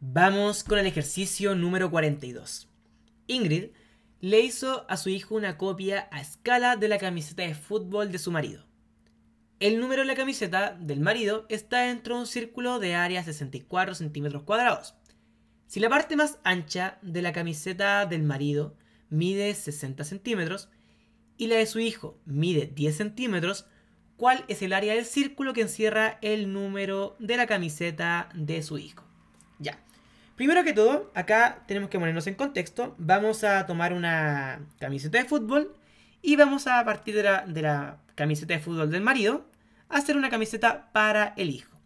Vamos con el ejercicio número 42. Ingrid le hizo a su hijo una copia a escala de la camiseta de fútbol de su marido. El número de la camiseta del marido está dentro de un círculo de área 64 centímetros cuadrados. Si la parte más ancha de la camiseta del marido mide 60 centímetros y la de su hijo mide 10 centímetros, ¿cuál es el área del círculo que encierra el número de la camiseta de su hijo? Ya. Primero que todo, acá tenemos que ponernos en contexto. Vamos a tomar una camiseta de fútbol y vamos a partir de la, camiseta de fútbol del marido a hacer una camiseta para el hijo.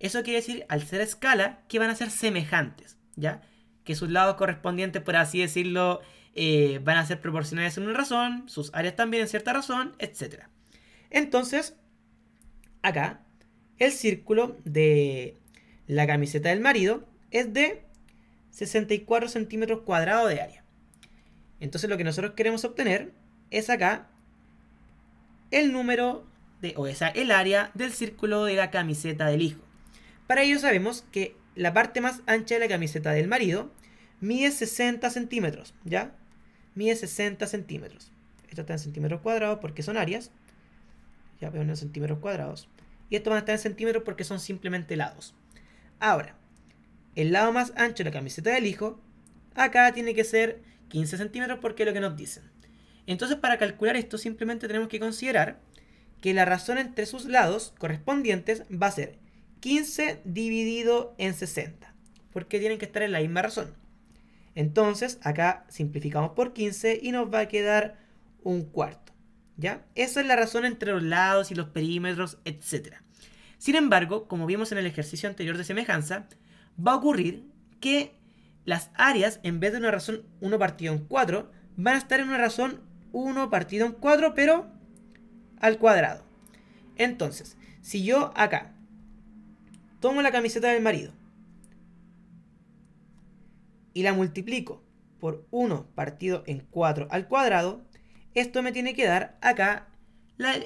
Eso quiere decir, al ser escala, que van a ser semejantes, ¿ya? Que sus lados correspondientes, por así decirlo, eh, van a ser proporcionales en una razón, sus áreas también en cierta razón, etc. Entonces, acá, el círculo de la camiseta del marido es de 64 centímetros cuadrados de área. Entonces lo que nosotros queremos obtener es acá el número de, o esa, el área del círculo de la camiseta del hijo. Para ello sabemos que la parte más ancha de la camiseta del marido mide 60 centímetros, ¿ya? Mide 60 centímetros. Esto está en centímetros cuadrados porque son áreas. Ya veo en centímetros cuadrados. Y esto va a estar en centímetros porque son simplemente lados. Ahora, el lado más ancho de la camiseta del hijo, acá tiene que ser 15 centímetros porque es lo que nos dicen. Entonces para calcular esto simplemente tenemos que considerar que la razón entre sus lados correspondientes va a ser 15 dividido en 60, porque tienen que estar en la misma razón. Entonces acá simplificamos por 15 y nos va a quedar un cuarto. ¿Ya? Esa es la razón entre los lados y los perímetros, etc. Sin embargo, como vimos en el ejercicio anterior de semejanza, va a ocurrir que las áreas, en vez de una razón 1 partido en 4, van a estar en una razón 1 partido en 4, pero al cuadrado. Entonces, si yo acá tomo la camiseta del marido y la multiplico por 1 partido en 4 al cuadrado, esto me tiene que dar acá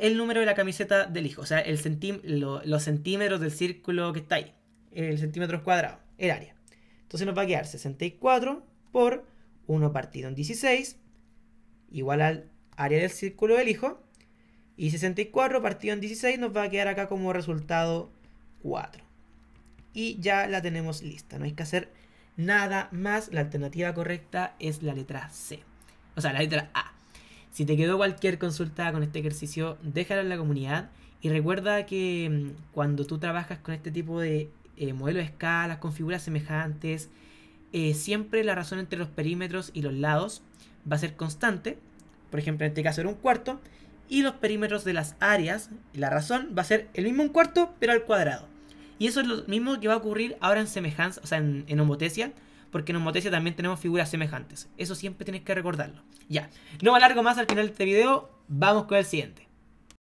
el número de la camiseta del hijo, o sea, los centímetros del círculo que está ahí el centímetro cuadrado, el área. Entonces nos va a quedar 64 por 1 partido en 16, igual al área del círculo del hijo. Y 64 partido en 16 nos va a quedar acá como resultado 4. Y ya la tenemos lista, no hay que hacer nada más. La alternativa correcta es la letra C, o sea, la letra A. Si te quedó cualquier consulta con este ejercicio, déjala en la comunidad. Y recuerda que mm, cuando tú trabajas con este tipo de eh, modelos de escala, con figuras semejantes. Eh, siempre la razón entre los perímetros y los lados va a ser constante. Por ejemplo, en este caso era un cuarto. Y los perímetros de las áreas, la razón va a ser el mismo un cuarto, pero al cuadrado. Y eso es lo mismo que va a ocurrir ahora en semejanza, o sea, en, en homotesia, porque en homotesia también tenemos figuras semejantes. Eso siempre tienes que recordarlo. Ya, no me alargo más al final de este video, vamos con el siguiente.